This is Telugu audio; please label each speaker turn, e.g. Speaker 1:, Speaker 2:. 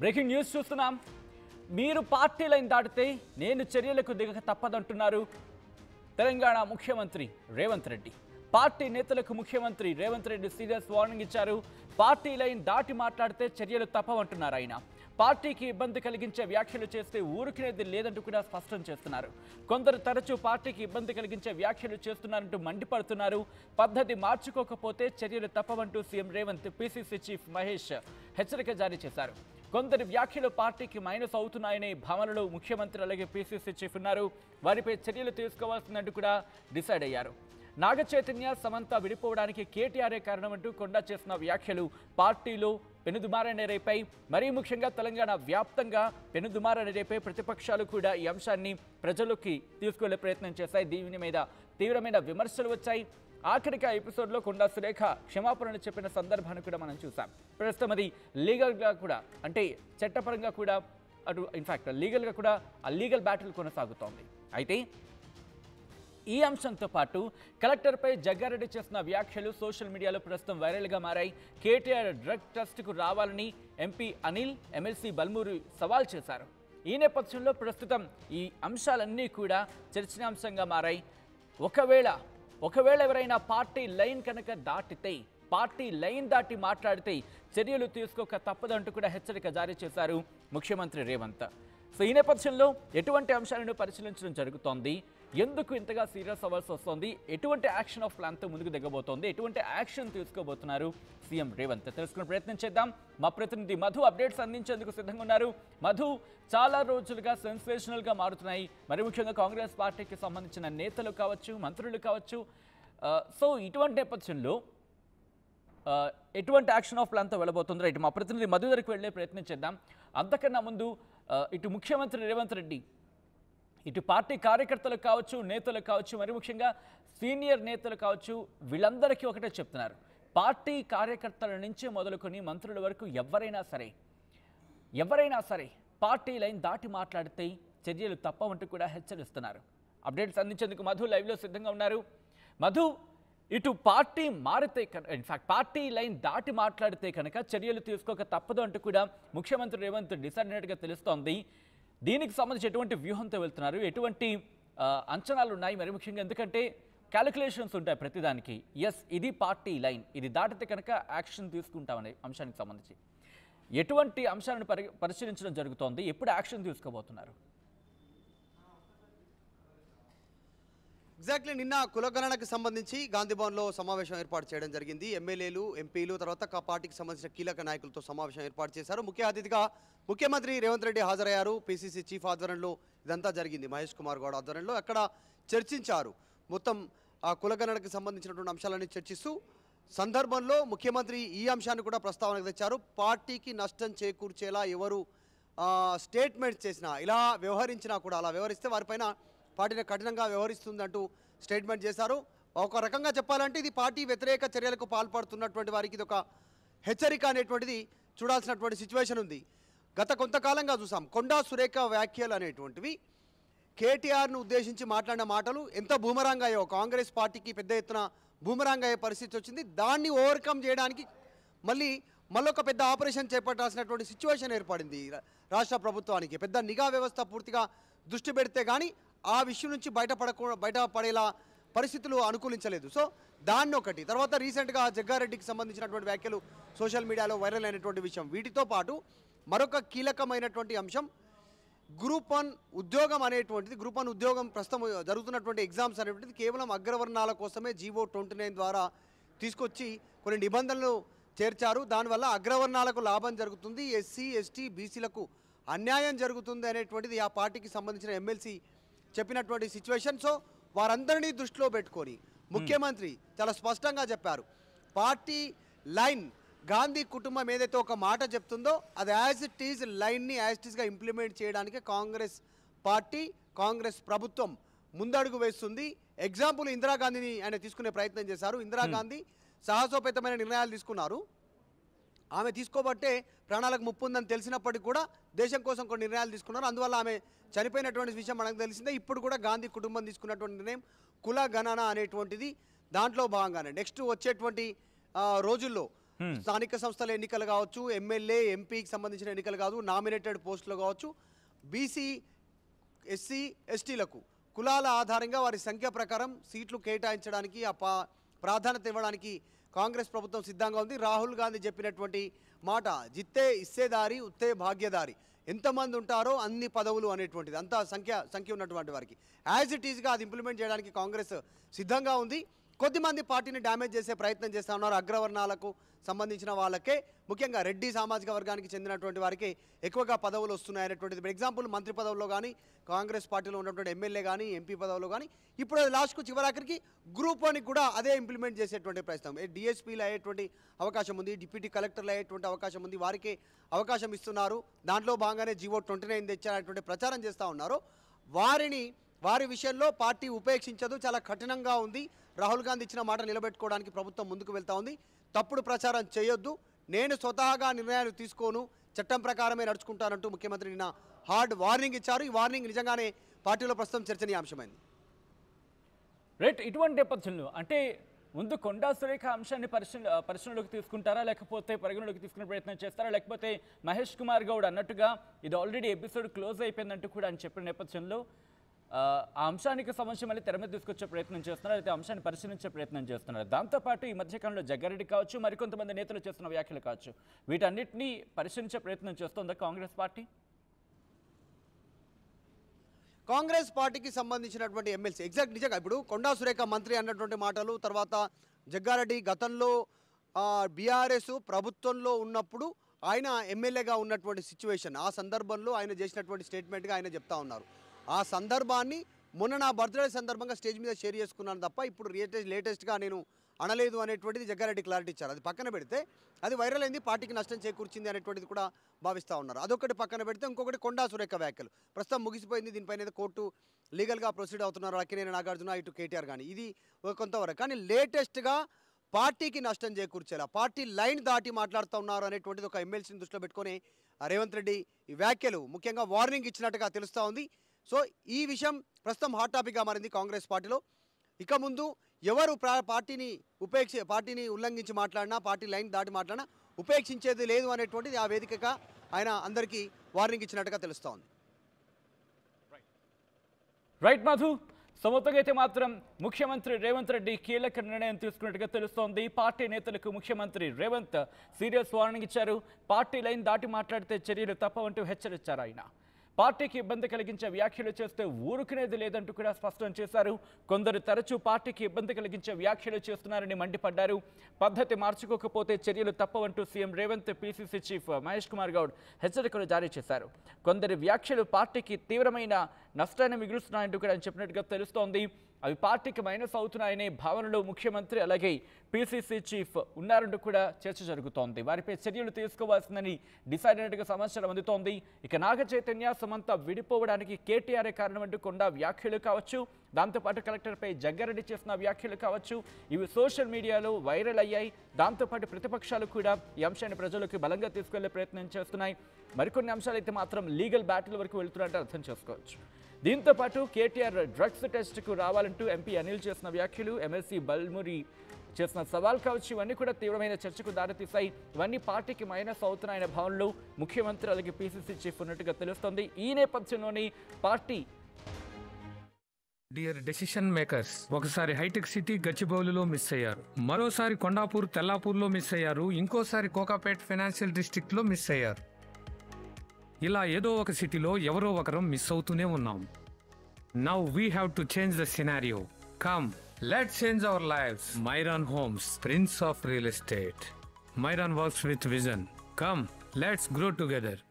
Speaker 1: బ్రేకింగ్ న్యూస్ చూస్తున్నాం మీరు పార్టీ లైన్ దాటితే నేను చర్యలకు దిగక తప్పదంటున్నారు తెలంగాణ ముఖ్యమంత్రి రేవంత్ రెడ్డి పార్టీ నేతలకు ముఖ్యమంత్రి రేవంత్ రెడ్డి సీరియస్ వార్నింగ్ ఇచ్చారు పార్టీ లైన్ దాటి మాట్లాడితే చర్యలు తప్పవంటున్నారు ఆయన పార్టీకి ఇబ్బంది కలిగించే వ్యాఖ్యలు చేస్తే ఊరికినేది లేదంటూ కూడా స్పష్టం చేస్తున్నారు కొందరు తరచూ పార్టీకి ఇబ్బంది కలిగించే వ్యాఖ్యలు చేస్తున్నారంటూ మండిపడుతున్నారు పద్ధతి మార్చుకోకపోతే చర్యలు తప్పవంటూ CM Revanth PCC chief Mahesh హెచ్చరిక జారీ చేశారు కొందరి వ్యాఖ్యలు పార్టీకి మైనస్ అవుతున్నాయని భావనలో ముఖ్యమంత్రి అలాగే పిసిసి చీఫ్ ఉన్నారు వారిపై చర్యలు తీసుకోవాల్సిందంటూ కూడా డిసైడ్ అయ్యారు నాగ చైతన్య సమంత విడిపోవడానికి కేటీఆర్ఏ కారణమంటూ కొండా చేసిన వ్యాఖ్యలు పార్టీలో పెనుదుమారనే రేపై మరీ ముఖ్యంగా తెలంగాణ వ్యాప్తంగా పెనుదుమారనే రేపై ప్రతిపక్షాలు కూడా ఈ అంశాన్ని ప్రజలకి తీసుకువెళ్లే ప్రయత్నం చేశాయి దీని మీద తీవ్రమైన విమర్శలు వచ్చాయి ఆఖరిగా ఎపిసోడ్లో కొండా సురేఖ క్షమాపణలు చెప్పిన సందర్భాన్ని కూడా మనం చూసాం ప్రస్తుతం అది లీగల్గా కూడా అంటే చట్టపరంగా కూడా అటు ఇన్ఫ్యాక్ట్ లీగల్గా కూడా ఆ లీగల్ బ్యాటిల్ కొనసాగుతోంది అయితే ఈ అంశంతో పాటు కలెక్టర్పై జగ్గారెడ్డి చేసిన వ్యాఖ్యలు సోషల్ మీడియాలో ప్రస్తుతం వైరల్గా మారాయి కేటీఆర్ డ్రగ్ ట్రస్ట్కు రావాలని ఎంపీ అనిల్ ఎమ్మెల్సీ బల్మూరి సవాల్ చేశారు ఈ నేపథ్యంలో ప్రస్తుతం ఈ అంశాలన్నీ కూడా చర్చనాంశంగా మారాయి ఒకవేళ ఒకవేళ ఎవరైనా పార్టీ లైన్ కనుక దాటితే పార్టీ లైన్ దాటి మాట్లాడితే చర్యలు తీసుకోక తప్పదంటూ కూడా హెచ్చరిక జారీ చేశారు ముఖ్యమంత్రి రేవంత్ సో ఈ నేపథ్యంలో ఎటువంటి అంశాలను పరిశీలించడం జరుగుతోంది ఎందుకు ఇంతగా సీరియస్ అవ్వాల్సి వస్తుంది ఎటువంటి యాక్షన్ ఆఫ్ ప్లాన్తో ముందుకు దిగబోతోంది ఎటువంటి యాక్షన్ తీసుకోబోతున్నారు సీఎం రేవంత్ తెలుసుకునే ప్రయత్నం చేద్దాం మా ప్రతినిధి మధు అప్డేట్స్ అందించేందుకు సిద్ధంగా ఉన్నారు మధు చాలా రోజులుగా సెన్సేషనల్గా మారుతున్నాయి మరి ముఖ్యంగా కాంగ్రెస్ పార్టీకి సంబంధించిన నేతలు కావచ్చు మంత్రులు కావచ్చు సో ఇటువంటి నేపథ్యంలో ఎటువంటి యాక్షన్ ఆఫ్ ప్లాన్తో వెళ్ళబోతుందో ఇటు మా ప్రతినిధి మధు దగ్గరికి వెళ్ళే ప్రయత్నం చేద్దాం అంతకన్నా ముందు ఇటు ముఖ్యమంత్రి రేవంత్ రెడ్డి ఇటు పార్టీ కార్యకర్తలకు కావచ్చు నేతలకు కావచ్చు మరి ముఖ్యంగా సీనియర్ నేతలు కావచ్చు వీళ్ళందరికీ ఒకటే చెప్తున్నారు పార్టీ కార్యకర్తల నుంచే మొదలుకొని మంత్రుల వరకు ఎవరైనా సరే ఎవరైనా సరే పార్టీ లైన్ దాటి మాట్లాడితే చర్యలు తప్పవంటూ కూడా హెచ్చరిస్తున్నారు అప్డేట్స్ అందించేందుకు మధు లైవ్లో సిద్ధంగా ఉన్నారు మధు ఇటు పార్టీ మారితే ఇన్ఫాక్ట్ పార్టీ లైన్ దాటి మాట్లాడితే కనుక చర్యలు తీసుకోక తప్పదు అంటూ కూడా ముఖ్యమంత్రి రేవంత్ డిసైడ్ అయినట్టుగా తెలుస్తోంది దీనికి సంబంధించి ఎటువంటి వ్యూహంతో వెళ్తున్నారు ఎటువంటి అంచనాలు ఉన్నాయి మరి ముఖ్యంగా ఎందుకంటే క్యాలిక్యులేషన్స్ ఉంటాయి ప్రతిదానికి ఎస్ ఇది పార్టీ లైన్ ఇది దాటితే కనుక యాక్షన్ తీసుకుంటామనే అంశానికి సంబంధించి ఎటువంటి అంశాలను పరి పరిశీలించడం జరుగుతోంది ఎప్పుడు యాక్షన్ తీసుకోబోతున్నారు
Speaker 2: ఎగ్జాక్ట్లీ నిన్న కులగణనకు సంబంధించి గాంధీభవన్లో సమావేశం ఏర్పాటు చేయడం జరిగింది ఎమ్మెల్యేలు ఎంపీలు తర్వాత పార్టీకి సంబంధించిన కీలక నాయకులతో సమావేశం ఏర్పాటు చేశారు ముఖ్య అతిథిగా ముఖ్యమంత్రి రేవంత్ రెడ్డి హాజరయ్యారు పిసిసి చీఫ్ ఆధ్వర్యంలో ఇదంతా జరిగింది మహేష్ కుమార్ గౌడ్ ఆధ్వర్యంలో అక్కడ చర్చించారు మొత్తం ఆ కులగణనకు సంబంధించినటువంటి అంశాలన్నీ చర్చిస్తూ సందర్భంలో ముఖ్యమంత్రి ఈ అంశాన్ని కూడా ప్రస్తావనకు తెచ్చారు పార్టీకి నష్టం చేకూర్చేలా ఎవరు స్టేట్మెంట్స్ చేసినా ఇలా వ్యవహరించినా కూడా అలా వ్యవహరిస్తే వారిపైన పార్టీని కఠినంగా వ్యవహరిస్తుందంటూ స్టేట్మెంట్ చేశారు ఒక రకంగా చెప్పాలంటే ఇది పార్టీ వ్యతిరేక చర్యలకు పాల్పడుతున్నటువంటి వారికి ఇది ఒక హెచ్చరిక అనేటువంటిది చూడాల్సినటువంటి సిచ్యువేషన్ ఉంది గత కొంతకాలంగా చూసాం కొండా సురేఖ వ్యాఖ్యలు అనేటువంటివి కేటీఆర్ను ఉద్దేశించి మాట్లాడిన మాటలు ఎంత భూమరాంగ్ అయ్యో కాంగ్రెస్ పార్టీకి పెద్ద ఎత్తున భూమరాంగ్ అయ్యే పరిస్థితి వచ్చింది దాన్ని ఓవర్కమ్ చేయడానికి మళ్ళీ మళ్ళొక పెద్ద ఆపరేషన్ చేపట్టాల్సినటువంటి సిచ్యువేషన్ ఏర్పడింది రాష్ట్ర ప్రభుత్వానికి పెద్ద నిఘా వ్యవస్థ పూర్తిగా దృష్టి పెడితే కానీ ఆ విషయం నుంచి బయటపడకు బయటపడేలా పరిస్థితులు అనుకూలించలేదు సో దాన్ని ఒకటి తర్వాత రీసెంట్గా జగ్గారెడ్డికి సంబంధించినటువంటి వ్యాఖ్యలు సోషల్ మీడియాలో వైరల్ అయినటువంటి విషయం వీటితో పాటు మరొక కీలకమైనటువంటి అంశం గ్రూప్ వన్ ఉద్యోగం అనేటువంటిది గ్రూప్ వన్ ఉద్యోగం ప్రస్తుతం జరుగుతున్నటువంటి ఎగ్జామ్స్ అనేటువంటిది కేవలం అగ్రవర్ణాల కోసమే జీవో ట్వంటీ నైన్ ద్వారా తీసుకొచ్చి కొన్ని నిబంధనలు చేర్చారు దానివల్ల అగ్రవర్ణాలకు లాభం జరుగుతుంది ఎస్సీ ఎస్టీ బీసీలకు అన్యాయం జరుగుతుంది అనేటువంటిది ఆ పార్టీకి సంబంధించిన ఎమ్మెల్సీ చెప్పినటువంటి సిచ్యువేషన్ సో వారందరినీ దృష్టిలో పెట్టుకొని ముఖ్యమంత్రి చాలా స్పష్టంగా చెప్పారు పార్టీ లైన్ గాంధీ కుటుంబం ఏదైతే ఒక మాట చెప్తుందో అది యాజ్ ఇట్ ఈజ్ లైన్ని యాజ్ ఇట్ గా ఇంప్లిమెంట్ చేయడానికి కాంగ్రెస్ పార్టీ కాంగ్రెస్ ప్రభుత్వం ముందడుగు వేస్తుంది ఎగ్జాంపుల్ ఇందిరాగాంధీని ఆయన తీసుకునే ప్రయత్నం చేశారు ఇందిరాగాంధీ hmm. సాహసోపేతమైన నిర్ణయాలు తీసుకున్నారు ఆమె తీసుకోబట్టే ప్రాణాలకు ముప్పు ఉందని తెలిసినప్పటికీ కూడా దేశం కోసం కొన్ని నిర్ణయాలు తీసుకున్నారు అందువల్ల ఆమె చనిపోయినటువంటి విషయం మనకు తెలిసిందే ఇప్పుడు కూడా గాంధీ కుటుంబం తీసుకున్నటువంటి నిర్ణయం కుల గణన అనేటువంటిది దాంట్లో భాగంగానే నెక్స్ట్ వచ్చేటువంటి రోజుల్లో స్థానిక సంస్థల ఎన్నికలు కావచ్చు ఎమ్మెల్యే ఎంపీకి సంబంధించిన ఎన్నికలు కాదు నామినేటెడ్ పోస్టులు కావచ్చు బీసీ ఎస్సీ ఎస్టీలకు కులాల ఆధారంగా వారి సంఖ్య ప్రకారం సీట్లు కేటాయించడానికి ఆ ప్రాధాన్యత ఇవ్వడానికి కాంగ్రెస్ ప్రభుత్వం సిద్ధంగా ఉంది రాహుల్ గాంధీ చెప్పినటువంటి మాట జిత్తే ఇస్సేదారి ఉత్తే భాగ్యదారి ఎంతమంది ఉంటారో అన్ని పదవులు అనేటువంటిది అంతా సంఖ్య సంఖ్య ఉన్నటువంటి వారికి యాజ్ ఇట్ ఈజ్గా అది ఇంప్లిమెంట్ చేయడానికి కాంగ్రెస్ సిద్ధంగా ఉంది కొద్దిమంది పార్టీని డ్యామేజ్ చేసే ప్రయత్నం చేస్తూ ఉన్నారు అగ్రవర్ణాలకు సంబంధించిన వాళ్ళకే ముఖ్యంగా రెడ్డి సామాజిక వర్గానికి చెందినటువంటి వారికి ఎక్కువగా పదవులు వస్తున్నాయనేటువంటిది ఇప్పుడు ఎగ్జాంపుల్ మంత్రి పదవుల్లో కానీ కాంగ్రెస్ పార్టీలో ఉన్నటువంటి ఎమ్మెల్యే కానీ ఎంపీ పదవుల్లో కానీ ఇప్పుడు లాస్ట్కు చివరాఖరికి గ్రూప్ వన్కి కూడా అదే ఇంప్లిమెంట్ చేసేటువంటి ప్రయత్నం డిఎస్పీలు అయ్యేటువంటి అవకాశం ఉంది డిప్యూటీ కలెక్టర్లు అయ్యేటువంటి అవకాశం ఉంది వారికి అవకాశం ఇస్తున్నారు దాంట్లో భాగంగానే జీవో ట్వంటీ నైన్ తెచ్చారనేటువంటి ప్రచారం చేస్తూ ఉన్నారు వారిని వారి విషయంలో పార్టీ ఉపేక్షించదు చాలా కఠినంగా ఉంది రాహుల్ గాంధీ ఇచ్చిన మాట నిలబెట్టుకోవడానికి ప్రభుత్వం ముందుకు వెళ్తా ఉంది తప్పుడు ప్రచారం చేయొద్దు నేను స్వతహాగా నిర్ణయాలు తీసుకోను చట్టం ప్రకారమే నడుచుకుంటానంటూ ముఖ్యమంత్రి నిన్న హార్డ్ వార్నింగ్ ఇచ్చారు ఈ వార్నింగ్ నిజంగానే పార్టీలో ప్రస్తుతం చర్చనీయాంశమైంది
Speaker 1: రైట్ ఇటువంటి నేపథ్యంలో అంటే ముందు కొండా సురేఖ అంశాన్ని పరిశీల పరిశీలనలోకి తీసుకుంటారా లేకపోతే పరిగణలోకి తీసుకునే ప్రయత్నం చేస్తారా లేకపోతే మహేష్ కుమార్ గౌడ్ అన్నట్టుగా ఇది ఆల్రెడీ ఎపిసోడ్ క్లోజ్ అయిపోయిందంటూ కూడా అని చెప్పిన నేపథ్యంలో ఆ అంశానికి సంబంధించి మళ్ళీ తెరమే తీసుకొచ్చే ప్రయత్నం చేస్తున్నారు అయితే అంశాన్ని పరిశీలించే ప్రయత్నం చేస్తున్నారు దాంతోపాటు ఈ మధ్యకాలంలో జగ్గారెడ్డి కావచ్చు మరికొంతమంది నేతలు చేస్తున్న వ్యాఖ్యలు కావచ్చు వీటన్నిటినీ పరిశీలించే ప్రయత్నం చేస్తుందా కాంగ్రెస్ పార్టీ కాంగ్రెస్ పార్టీకి
Speaker 2: సంబంధించినటువంటి ఎమ్మెల్సీ ఎగ్జాక్ట్ నిజంగా ఇప్పుడు కొండా సురేఖ మంత్రి అన్నటువంటి మాటలు తర్వాత జగ్గారెడ్డి గతంలో బీఆర్ఎస్ ప్రభుత్వంలో ఉన్నప్పుడు ఆయన ఎమ్మెల్యేగా ఉన్నటువంటి సిచ్యువేషన్ ఆ సందర్భంలో ఆయన చేసినటువంటి స్టేట్మెంట్గా ఆయన చెప్తా ఉన్నారు ఆ సందర్భాన్ని మొన్న నా బర్త్డే సందర్భంగా స్టేజ్ మీద షేర్ చేసుకున్నాను తప్ప ఇప్పుడు లేటెస్ట్ లేటెస్ట్గా నేను అనలేదు అనేటువంటిది జగ్గారెడ్డి క్లారిటీ ఇచ్చారు అది పక్కన పెడితే అది వైరల్ అయింది పార్టీకి నష్టం చేకూర్చింది అనేటువంటిది కూడా భావిస్తూ ఉన్నారు అదొకటి పక్కన పెడితే ఇంకొకటి కొండా సురేఖ వ్యాఖ్యలు ప్రస్తుతం ముగిసిపోయింది దీనిపైన కోర్టు లీగల్గా ప్రొసీడ్ అవుతున్నారు అక్కినేని నాగార్జున ఇటు కేటీఆర్ కానీ ఇది కొంతవరకు కానీ లేటెస్ట్గా పార్టీకి నష్టం చేకూర్చేలా పార్టీ లైన్ దాటి మాట్లాడుతూ ఉన్నారు అనేటువంటిది ఒక ఎమ్మెల్సీని దృష్టిలో పెట్టుకొని రేవంత్ రెడ్డి ఈ వ్యాఖ్యలు ముఖ్యంగా వార్నింగ్ ఇచ్చినట్టుగా తెలుస్తూ ఉంది సో ఈ విషయం ప్రస్తుతం హాట్ టాపిక్గా మారింది కాంగ్రెస్ పార్టీలో ఇక ముందు ఎవరు పార్టీని ఉపేక్ష పార్టీని ఉల్లంఘించి మాట్లాడినా పార్టీ లైన్ దాటి మాట్లాడినా ఉపేక్షించేది లేదు అనేటువంటిది ఆ వేదికగా ఆయన
Speaker 1: అందరికీ వార్నింగ్ ఇచ్చినట్టుగా తెలుస్తోంది రైట్ మాధు సమతంగా అయితే మాత్రం ముఖ్యమంత్రి రేవంత్ రెడ్డి కీలక నిర్ణయం తీసుకున్నట్టుగా తెలుస్తోంది పార్టీ నేతలకు ముఖ్యమంత్రి రేవంత్ సీరియస్ వార్నింగ్ ఇచ్చారు పార్టీ లైన్ దాటి మాట్లాడితే చర్యలు తప్పవంటూ హెచ్చరించారు ఆయన పార్టీకి ఇబ్బంది కలిగించే వ్యాఖ్యలు చేస్తే ఊరుకునేది లేదంటూ కూడా స్పష్టం చేశారు కొందరు తరచూ పార్టీకి ఇబ్బంది కలిగించే వ్యాఖ్యలు చేస్తున్నారని మండిపడ్డారు పద్ధతి మార్చుకోకపోతే చర్యలు తప్పవంటూ CM Revanth PCC chief Mahesh Kumar Goud హెచ్చరికలు జారీ చేశారు కొందరి వ్యాఖ్యలు పార్టీకి తీవ్రమైన నష్టాన్ని మిగులుస్తున్నాయంటూ కూడా చెప్పినట్టుగా తెలుస్తోంది అవి పార్టీకి మైనస్ అవుతున్నాయనే భావనలో ముఖ్యమంత్రి అలాగే పీసీసీ చీఫ్ ఉన్నారంటూ కూడా చర్చ జరుగుతోంది వారిపై చర్యలు తీసుకోవాల్సిందని డిసైడ్ అయినట్టుగా సమాచారం అందుతోంది ఇక నాగ చైతన్య సమంత విడిపోవడానికి కేటీఆర్ఏ కారణం అంటూ కొండ వ్యాఖ్యలు కావచ్చు దాంతోపాటు కలెక్టర్పై జగ్గారెడ్డి చేసిన వ్యాఖ్యలు కావచ్చు ఇవి సోషల్ మీడియాలో వైరల్ అయ్యాయి దాంతోపాటు ప్రతిపక్షాలు కూడా ఈ అంశాన్ని ప్రజలకు బలంగా తీసుకెళ్లే ప్రయత్నం చేస్తున్నాయి మరికొన్ని అంశాలు అయితే మాత్రం లీగల్ బ్యాటిల్ వరకు వెళ్తున్నట్టు అర్థం చేసుకోవచ్చు దీంతో పాటు కేటీఆర్ డ్రగ్స్ టెస్ట్కు రావాలంటూ ఎంపీ అనిల్ చేసిన వ్యాఖ్యలు ఎమ్మెల్సీ బల్మురి చేసిన సవాల్ కావచ్చు ఇవన్నీ కూడా తీవ్రమైన చర్చకు దారితీశాయి ఇవన్నీ పార్టీకి మైనస్ అవుతున్నాయనే భావనలో ముఖ్యమంత్రి అలాగే పీసీసీ చీఫ్ ఉన్నట్టుగా తెలుస్తోంది ఈ నేపథ్యంలోని పార్టీ డియర్ డెసిషన్ మేకర్స్ ఒకసారి హైటెక్ సిటీ గచ్చిబౌలిలో మిస్ అయ్యారు మరోసారి కొండాపూర్ తెల్లాపూర్లో మిస్ అయ్యారు ఇంకోసారి కోకాపేట్ ఫైనాన్షియల్ డిస్టిక్లో మిస్ అయ్యారు ఇలా ఏదో ఒక సిటీలో ఎవరో ఒకరు మిస్ అవుతూనే ఉన్నాం now we have to change the scenario come let change our life Myron Homes prince of real estate Myron works with vision come let's grow together